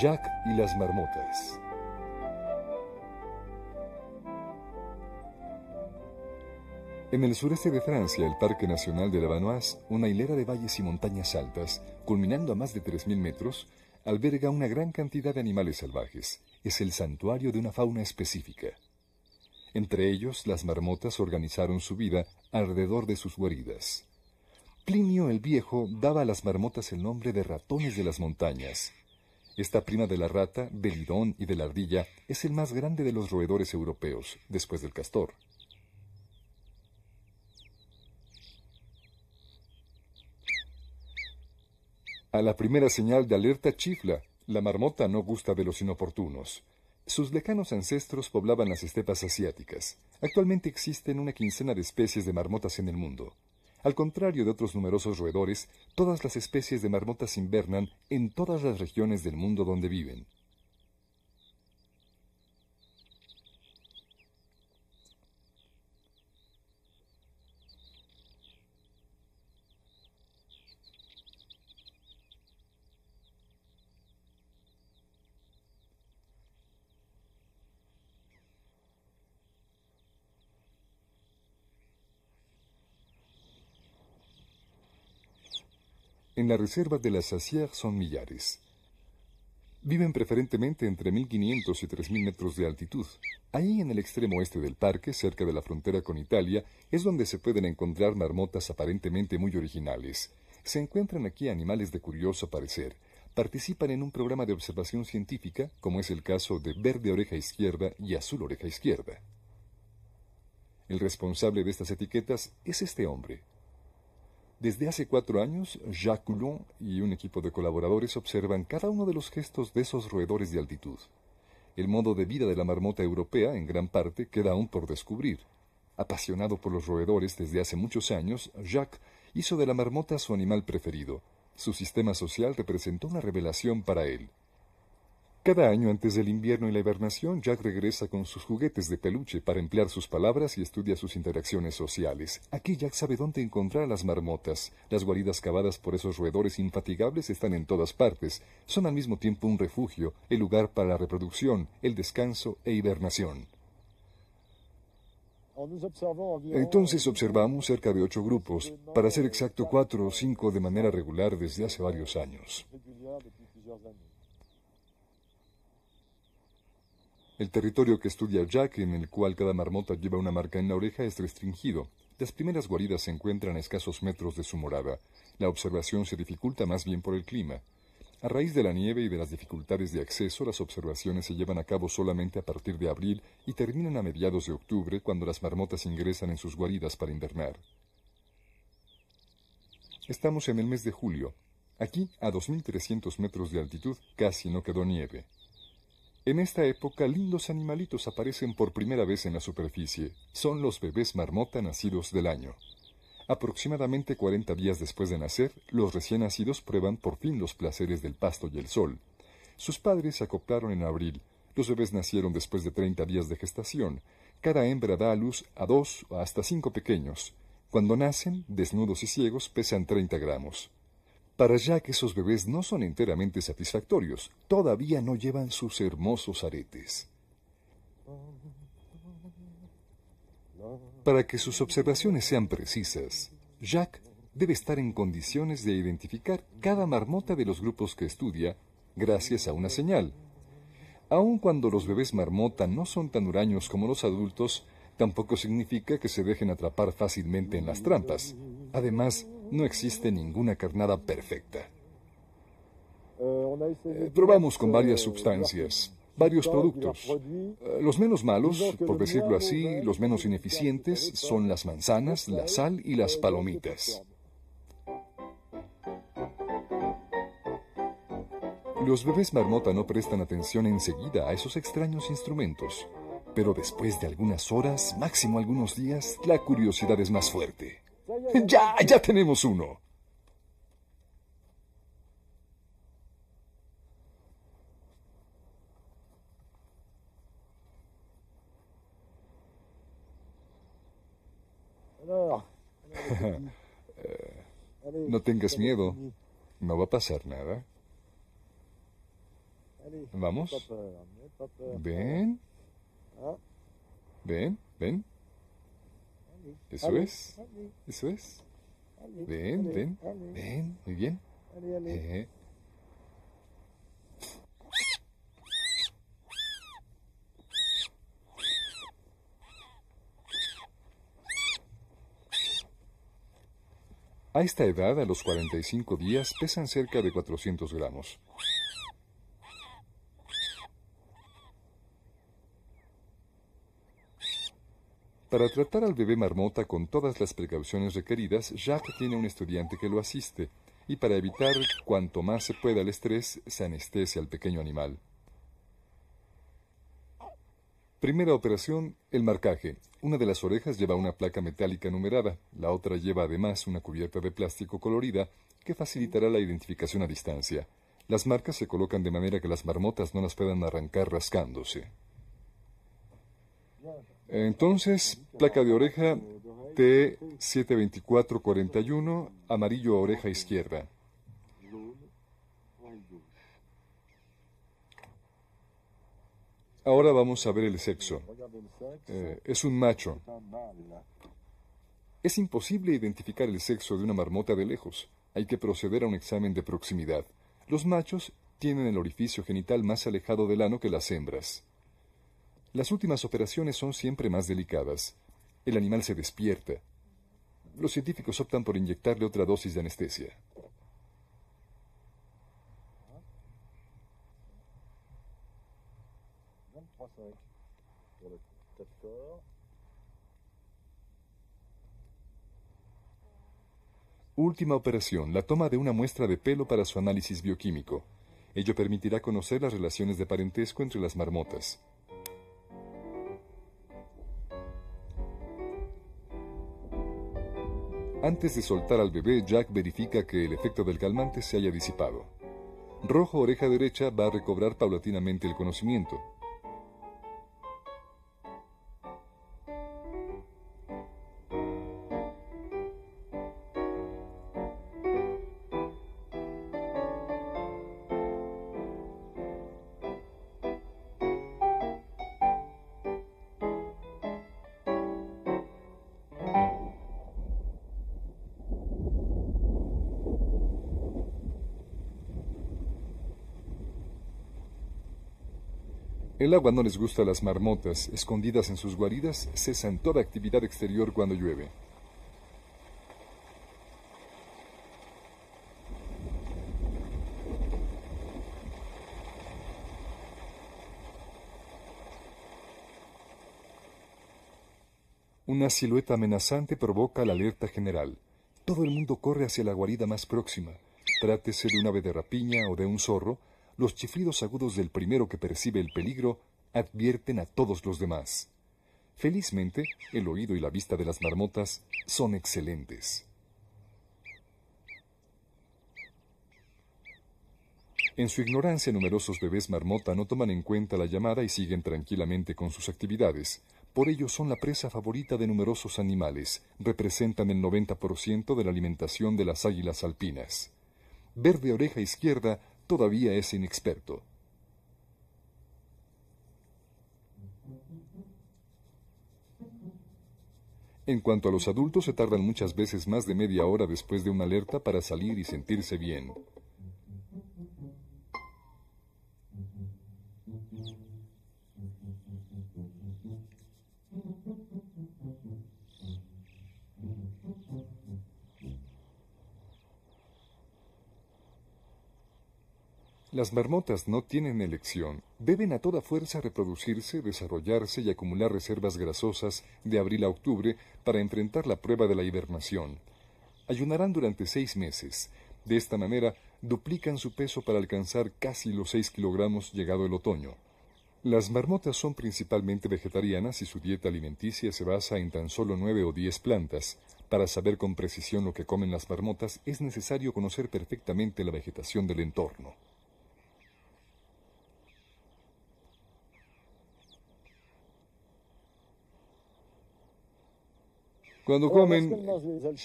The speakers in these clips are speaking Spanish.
...Jacques y las marmotas. En el sureste de Francia, el Parque Nacional de la Vanoise, una hilera de valles y montañas altas, culminando a más de 3.000 metros, alberga una gran cantidad de animales salvajes. Es el santuario de una fauna específica. Entre ellos, las marmotas organizaron su vida alrededor de sus guaridas. Plinio el Viejo daba a las marmotas el nombre de ratones de las montañas, esta prima de la rata, del y de la ardilla es el más grande de los roedores europeos, después del castor. A la primera señal de alerta chifla. La marmota no gusta de los inoportunos. Sus lejanos ancestros poblaban las estepas asiáticas. Actualmente existen una quincena de especies de marmotas en el mundo. Al contrario de otros numerosos roedores, todas las especies de marmotas invernan en todas las regiones del mundo donde viven. en la reserva de las Sacière son millares. Viven preferentemente entre 1500 y 3000 metros de altitud. Allí en el extremo oeste del parque, cerca de la frontera con Italia, es donde se pueden encontrar marmotas aparentemente muy originales. Se encuentran aquí animales de curioso parecer. Participan en un programa de observación científica, como es el caso de verde oreja izquierda y azul oreja izquierda. El responsable de estas etiquetas es este hombre, desde hace cuatro años, Jacques Coulon y un equipo de colaboradores observan cada uno de los gestos de esos roedores de altitud. El modo de vida de la marmota europea, en gran parte, queda aún por descubrir. Apasionado por los roedores desde hace muchos años, Jacques hizo de la marmota su animal preferido. Su sistema social representó una revelación para él. Cada año antes del invierno y la hibernación, Jack regresa con sus juguetes de peluche para emplear sus palabras y estudia sus interacciones sociales. Aquí Jack sabe dónde encontrar a las marmotas. Las guaridas cavadas por esos roedores infatigables están en todas partes. Son al mismo tiempo un refugio, el lugar para la reproducción, el descanso e hibernación. Entonces observamos cerca de ocho grupos, para ser exacto cuatro o cinco de manera regular desde hace varios años. El territorio que estudia Jack, en el cual cada marmota lleva una marca en la oreja, es restringido. Las primeras guaridas se encuentran a escasos metros de su morada. La observación se dificulta más bien por el clima. A raíz de la nieve y de las dificultades de acceso, las observaciones se llevan a cabo solamente a partir de abril y terminan a mediados de octubre, cuando las marmotas ingresan en sus guaridas para invernar. Estamos en el mes de julio. Aquí, a 2.300 metros de altitud, casi no quedó nieve. En esta época lindos animalitos aparecen por primera vez en la superficie. Son los bebés marmota nacidos del año. Aproximadamente 40 días después de nacer, los recién nacidos prueban por fin los placeres del pasto y el sol. Sus padres se acoplaron en abril. Los bebés nacieron después de 30 días de gestación. Cada hembra da a luz a dos o hasta cinco pequeños. Cuando nacen, desnudos y ciegos, pesan 30 gramos para Jack que esos bebés no son enteramente satisfactorios, todavía no llevan sus hermosos aretes. Para que sus observaciones sean precisas, Jack debe estar en condiciones de identificar cada marmota de los grupos que estudia gracias a una señal. Aun cuando los bebés marmota no son tan huraños como los adultos, tampoco significa que se dejen atrapar fácilmente en las trampas. Además, no existe ninguna carnada perfecta. Eh, eh, eh, probamos con varias sustancias, varios productos. los menos malos, por decirlo así, los menos ineficientes, son las manzanas, la sal y las palomitas. Los bebés marmota no prestan atención enseguida a esos extraños instrumentos, pero después de algunas horas, máximo algunos días, la curiosidad es más fuerte. Ya, ya tenemos uno. No tengas miedo. No va a pasar nada. Vamos. Ah. Ven. Ven, ven. Eso es. Eso es. Ven, ven, ven. Muy bien. Eh. A esta edad, a los 45 días, pesan cerca de 400 gramos. Para tratar al bebé marmota con todas las precauciones requeridas, Jacques tiene un estudiante que lo asiste, y para evitar cuanto más se pueda el estrés, se anestesia al pequeño animal. Primera operación, el marcaje. Una de las orejas lleva una placa metálica numerada, la otra lleva además una cubierta de plástico colorida que facilitará la identificación a distancia. Las marcas se colocan de manera que las marmotas no las puedan arrancar rascándose. Entonces, placa de oreja T72441, amarillo oreja izquierda. Ahora vamos a ver el sexo. Eh, es un macho. Es imposible identificar el sexo de una marmota de lejos. Hay que proceder a un examen de proximidad. Los machos tienen el orificio genital más alejado del ano que las hembras. Las últimas operaciones son siempre más delicadas. El animal se despierta. Los científicos optan por inyectarle otra dosis de anestesia. Última operación, la toma de una muestra de pelo para su análisis bioquímico. Ello permitirá conocer las relaciones de parentesco entre las marmotas. Antes de soltar al bebé, Jack verifica que el efecto del calmante se haya disipado. Rojo Oreja Derecha va a recobrar paulatinamente el conocimiento, El agua no les gusta a las marmotas. Escondidas en sus guaridas, cesan toda actividad exterior cuando llueve. Una silueta amenazante provoca la alerta general. Todo el mundo corre hacia la guarida más próxima. Trátese de un ave de rapiña o de un zorro, los chiflidos agudos del primero que percibe el peligro advierten a todos los demás. Felizmente, el oído y la vista de las marmotas son excelentes. En su ignorancia, numerosos bebés marmota no toman en cuenta la llamada y siguen tranquilamente con sus actividades. Por ello son la presa favorita de numerosos animales, representan el 90% de la alimentación de las águilas alpinas. Verde oreja izquierda todavía es inexperto. En cuanto a los adultos, se tardan muchas veces más de media hora después de una alerta para salir y sentirse bien. Las marmotas no tienen elección, deben a toda fuerza reproducirse, desarrollarse y acumular reservas grasosas de abril a octubre para enfrentar la prueba de la hibernación. Ayunarán durante seis meses. De esta manera, duplican su peso para alcanzar casi los seis kilogramos llegado el otoño. Las marmotas son principalmente vegetarianas y su dieta alimenticia se basa en tan solo nueve o diez plantas. Para saber con precisión lo que comen las marmotas es necesario conocer perfectamente la vegetación del entorno. Cuando comen,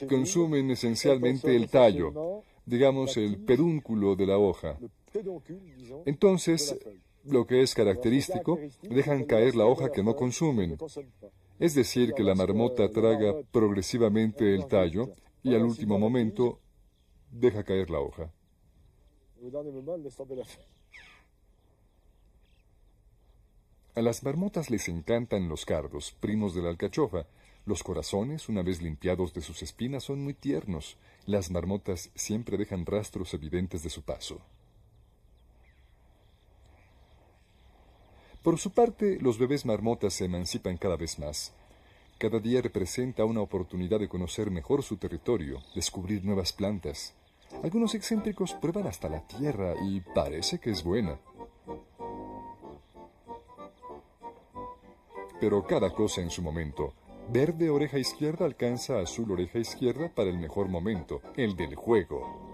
consumen esencialmente el tallo, digamos el pedúnculo de la hoja. Entonces, lo que es característico, dejan caer la hoja que no consumen. Es decir, que la marmota traga progresivamente el tallo y al último momento deja caer la hoja. A las marmotas les encantan los cardos, primos de la alcachofa, los corazones, una vez limpiados de sus espinas, son muy tiernos. Las marmotas siempre dejan rastros evidentes de su paso. Por su parte, los bebés marmotas se emancipan cada vez más. Cada día representa una oportunidad de conocer mejor su territorio, descubrir nuevas plantas. Algunos excéntricos prueban hasta la tierra y parece que es buena. Pero cada cosa en su momento. Verde oreja izquierda alcanza azul oreja izquierda para el mejor momento, el del juego.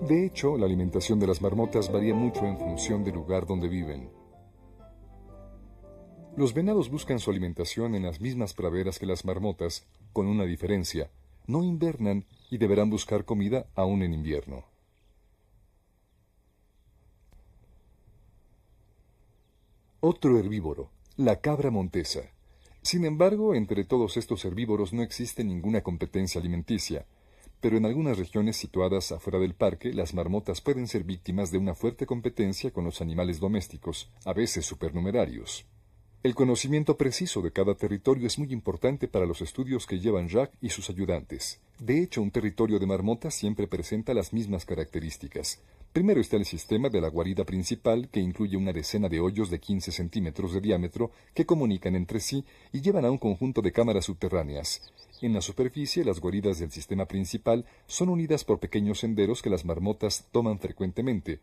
De hecho, la alimentación de las marmotas varía mucho en función del lugar donde viven. Los venados buscan su alimentación en las mismas praderas que las marmotas, con una diferencia, no invernan y deberán buscar comida aún en invierno. Otro herbívoro, la cabra montesa. Sin embargo, entre todos estos herbívoros no existe ninguna competencia alimenticia, pero en algunas regiones situadas afuera del parque, las marmotas pueden ser víctimas de una fuerte competencia con los animales domésticos, a veces supernumerarios. El conocimiento preciso de cada territorio es muy importante para los estudios que llevan Jacques y sus ayudantes. De hecho, un territorio de marmota siempre presenta las mismas características. Primero está el sistema de la guarida principal, que incluye una decena de hoyos de 15 centímetros de diámetro que comunican entre sí y llevan a un conjunto de cámaras subterráneas. En la superficie, las guaridas del sistema principal son unidas por pequeños senderos que las marmotas toman frecuentemente,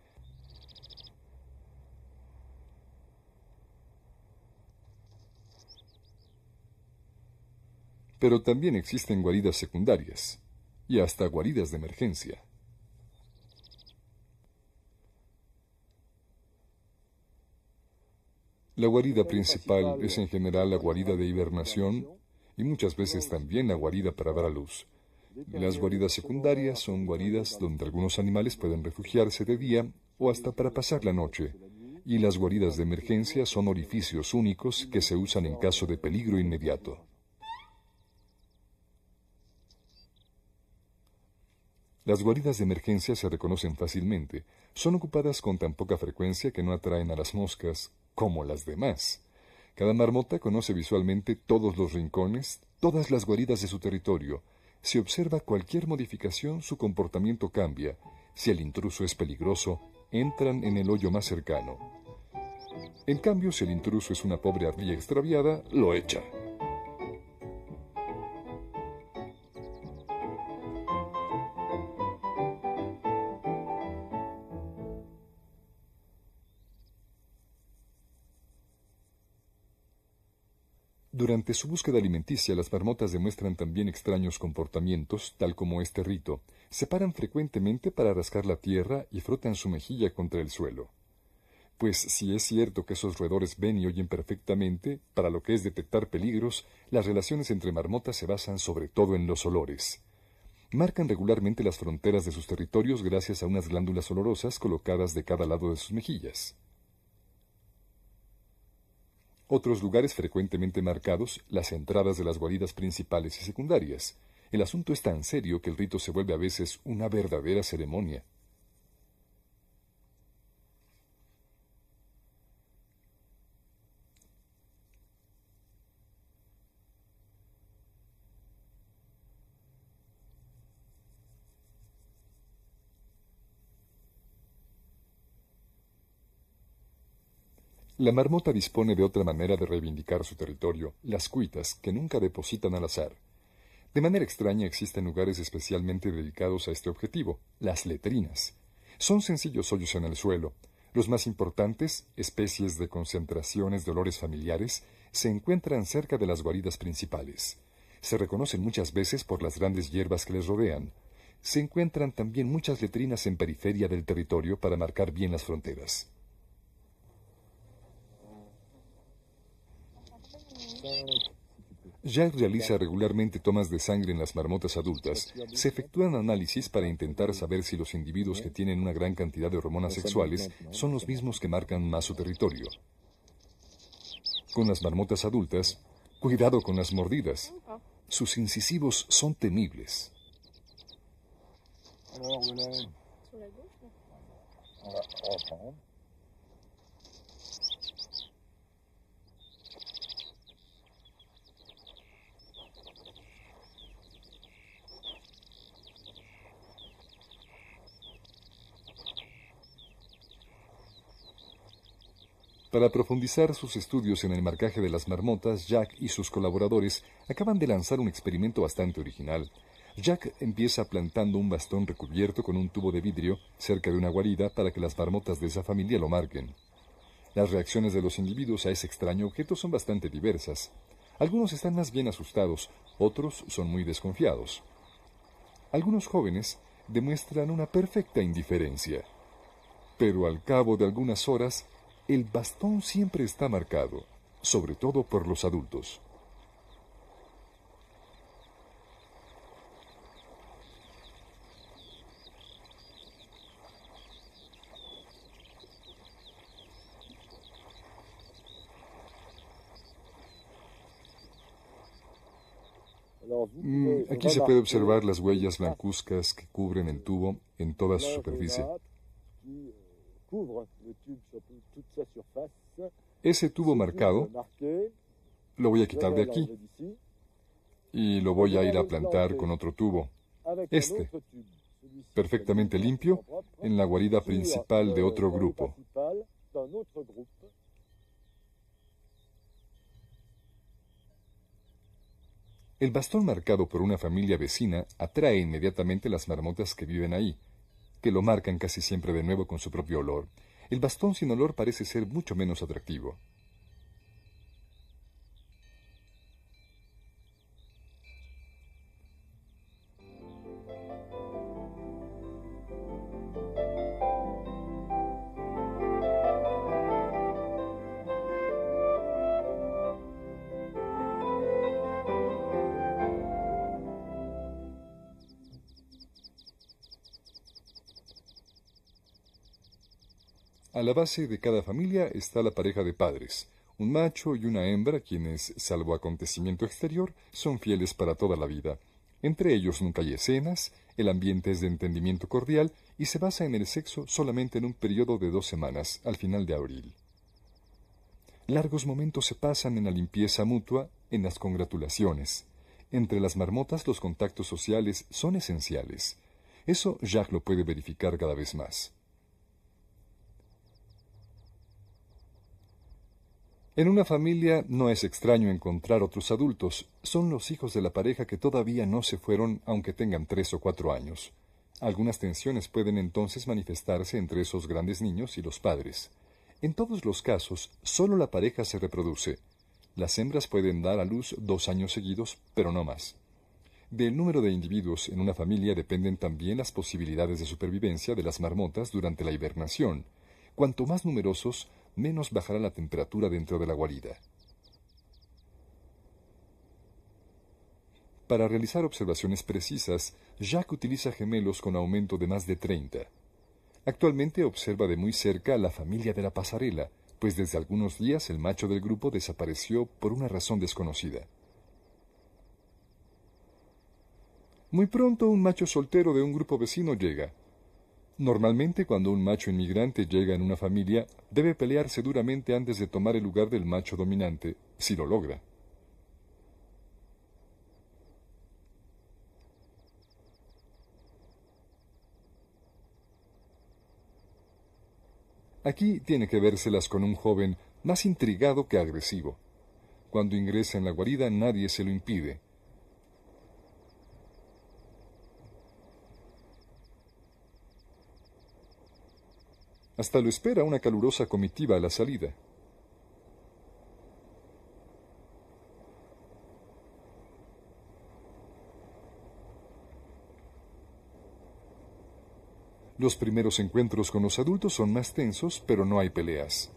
pero también existen guaridas secundarias y hasta guaridas de emergencia. La guarida principal es en general la guarida de hibernación y muchas veces también la guarida para dar a luz. Las guaridas secundarias son guaridas donde algunos animales pueden refugiarse de día o hasta para pasar la noche, y las guaridas de emergencia son orificios únicos que se usan en caso de peligro inmediato. Las guaridas de emergencia se reconocen fácilmente, son ocupadas con tan poca frecuencia que no atraen a las moscas, como las demás. Cada marmota conoce visualmente todos los rincones, todas las guaridas de su territorio. Si observa cualquier modificación, su comportamiento cambia. Si el intruso es peligroso, entran en el hoyo más cercano. En cambio, si el intruso es una pobre ardilla extraviada, lo echa. Durante su búsqueda alimenticia, las marmotas demuestran también extraños comportamientos, tal como este rito. Se paran frecuentemente para rascar la tierra y frotan su mejilla contra el suelo. Pues si es cierto que esos roedores ven y oyen perfectamente, para lo que es detectar peligros, las relaciones entre marmotas se basan sobre todo en los olores. Marcan regularmente las fronteras de sus territorios gracias a unas glándulas olorosas colocadas de cada lado de sus mejillas. Otros lugares frecuentemente marcados, las entradas de las guaridas principales y secundarias. El asunto es tan serio que el rito se vuelve a veces una verdadera ceremonia. La marmota dispone de otra manera de reivindicar su territorio, las cuitas, que nunca depositan al azar. De manera extraña existen lugares especialmente dedicados a este objetivo, las letrinas. Son sencillos hoyos en el suelo. Los más importantes, especies de concentraciones de olores familiares, se encuentran cerca de las guaridas principales. Se reconocen muchas veces por las grandes hierbas que les rodean. Se encuentran también muchas letrinas en periferia del territorio para marcar bien las fronteras. Jack realiza regularmente tomas de sangre en las marmotas adultas. Se efectúan análisis para intentar saber si los individuos que tienen una gran cantidad de hormonas sexuales son los mismos que marcan más su territorio. Con las marmotas adultas, cuidado con las mordidas. Sus incisivos son temibles. ¿eh? Para profundizar sus estudios en el marcaje de las marmotas, Jack y sus colaboradores acaban de lanzar un experimento bastante original. Jack empieza plantando un bastón recubierto con un tubo de vidrio cerca de una guarida para que las marmotas de esa familia lo marquen. Las reacciones de los individuos a ese extraño objeto son bastante diversas. Algunos están más bien asustados, otros son muy desconfiados. Algunos jóvenes demuestran una perfecta indiferencia. Pero al cabo de algunas horas el bastón siempre está marcado, sobre todo por los adultos. Mm, aquí se puede observar las huellas blancuzcas que cubren el tubo en toda su superficie. Ese tubo marcado lo voy a quitar de aquí y lo voy a ir a plantar con otro tubo, este, perfectamente limpio, en la guarida principal euh, de otro grupo. El bastón marcado por una familia vecina atrae inmediatamente las marmotas que viven ahí, que lo marcan casi siempre de nuevo con su propio olor, el bastón sin olor parece ser mucho menos atractivo. la base de cada familia está la pareja de padres, un macho y una hembra quienes, salvo acontecimiento exterior, son fieles para toda la vida. Entre ellos nunca hay escenas, el ambiente es de entendimiento cordial y se basa en el sexo solamente en un periodo de dos semanas, al final de abril. Largos momentos se pasan en la limpieza mutua, en las congratulaciones. Entre las marmotas los contactos sociales son esenciales. Eso Jacques lo puede verificar cada vez más. En una familia no es extraño encontrar otros adultos, son los hijos de la pareja que todavía no se fueron aunque tengan tres o cuatro años. Algunas tensiones pueden entonces manifestarse entre esos grandes niños y los padres. En todos los casos, solo la pareja se reproduce. Las hembras pueden dar a luz dos años seguidos, pero no más. Del número de individuos en una familia dependen también las posibilidades de supervivencia de las marmotas durante la hibernación. Cuanto más numerosos, menos bajará la temperatura dentro de la guarida. Para realizar observaciones precisas, Jacques utiliza gemelos con aumento de más de 30. Actualmente observa de muy cerca a la familia de la pasarela, pues desde algunos días el macho del grupo desapareció por una razón desconocida. Muy pronto un macho soltero de un grupo vecino llega, Normalmente cuando un macho inmigrante llega en una familia, debe pelearse duramente antes de tomar el lugar del macho dominante, si lo logra. Aquí tiene que vérselas con un joven más intrigado que agresivo. Cuando ingresa en la guarida nadie se lo impide, Hasta lo espera una calurosa comitiva a la salida. Los primeros encuentros con los adultos son más tensos, pero no hay peleas.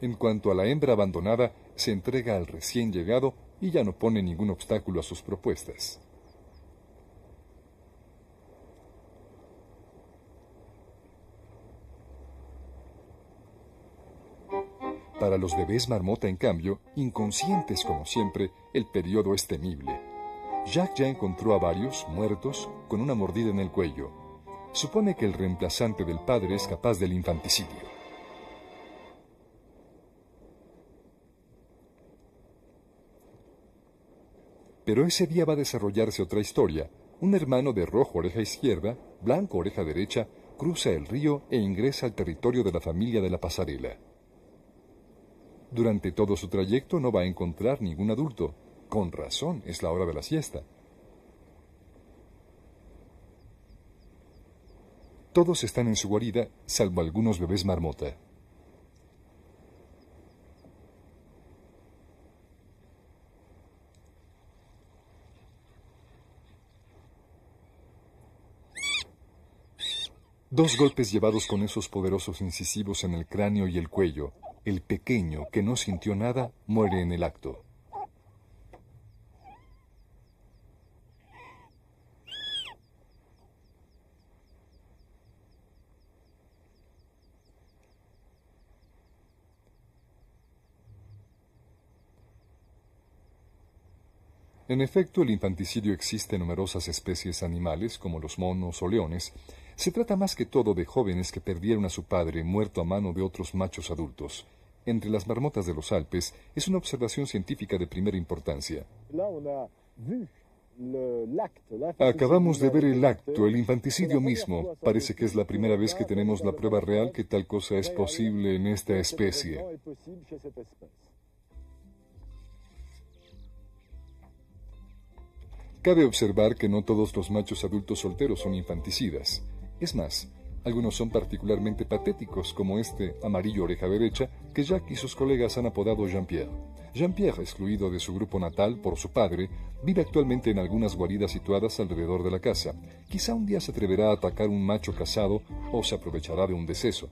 En cuanto a la hembra abandonada, se entrega al recién llegado y ya no pone ningún obstáculo a sus propuestas. Para los bebés marmota, en cambio, inconscientes como siempre, el periodo es temible. Jack ya encontró a varios muertos con una mordida en el cuello. Supone que el reemplazante del padre es capaz del infanticidio. Pero ese día va a desarrollarse otra historia. Un hermano de rojo oreja izquierda, blanco oreja derecha, cruza el río e ingresa al territorio de la familia de la pasarela. Durante todo su trayecto no va a encontrar ningún adulto. Con razón, es la hora de la siesta. Todos están en su guarida, salvo algunos bebés marmota. Dos golpes llevados con esos poderosos incisivos en el cráneo y el cuello el pequeño que no sintió nada muere en el acto. En efecto, el infanticidio existe en numerosas especies animales, como los monos o leones. Se trata más que todo de jóvenes que perdieron a su padre muerto a mano de otros machos adultos entre las marmotas de los Alpes es una observación científica de primera importancia. Acabamos de ver el acto, el infanticidio mismo. Parece que es la primera vez que tenemos la prueba real que tal cosa es posible en esta especie. Cabe observar que no todos los machos adultos solteros son infanticidas. Es más, algunos son particularmente patéticos, como este amarillo oreja derecha, que Jacques y sus colegas han apodado Jean-Pierre. Jean-Pierre, excluido de su grupo natal por su padre, vive actualmente en algunas guaridas situadas alrededor de la casa. Quizá un día se atreverá a atacar un macho casado o se aprovechará de un deceso.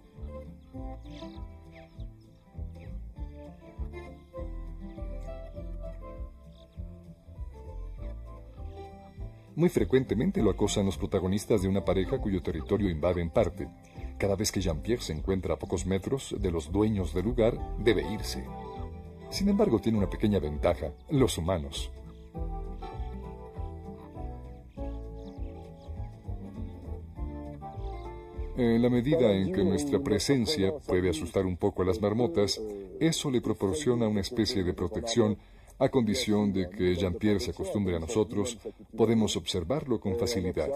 Muy frecuentemente lo acosan los protagonistas de una pareja cuyo territorio invade en parte. Cada vez que Jean-Pierre se encuentra a pocos metros de los dueños del lugar, debe irse. Sin embargo, tiene una pequeña ventaja, los humanos. En la medida en que nuestra presencia puede asustar un poco a las marmotas, eso le proporciona una especie de protección a condición de que Jean-Pierre se acostumbre a nosotros, podemos observarlo con facilidad.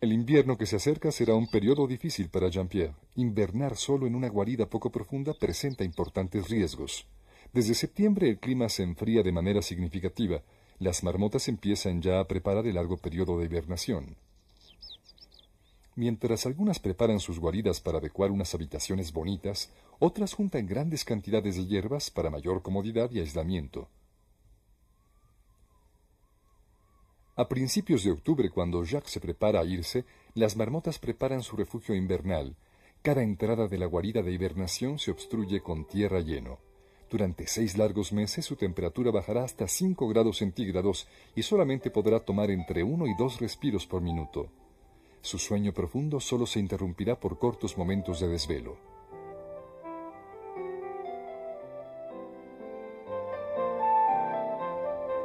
El invierno que se acerca será un periodo difícil para Jean-Pierre. Invernar solo en una guarida poco profunda presenta importantes riesgos. Desde septiembre el clima se enfría de manera significativa. Las marmotas empiezan ya a preparar el largo periodo de hibernación. Mientras algunas preparan sus guaridas para adecuar unas habitaciones bonitas, otras juntan grandes cantidades de hierbas para mayor comodidad y aislamiento. A principios de octubre, cuando Jacques se prepara a irse, las marmotas preparan su refugio invernal. Cada entrada de la guarida de hibernación se obstruye con tierra lleno. Durante seis largos meses su temperatura bajará hasta 5 grados centígrados y solamente podrá tomar entre uno y dos respiros por minuto. Su sueño profundo solo se interrumpirá por cortos momentos de desvelo.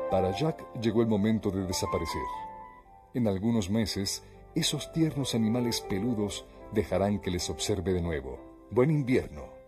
Para Jack llegó el momento de desaparecer. En algunos meses, esos tiernos animales peludos dejarán que les observe de nuevo. Buen invierno.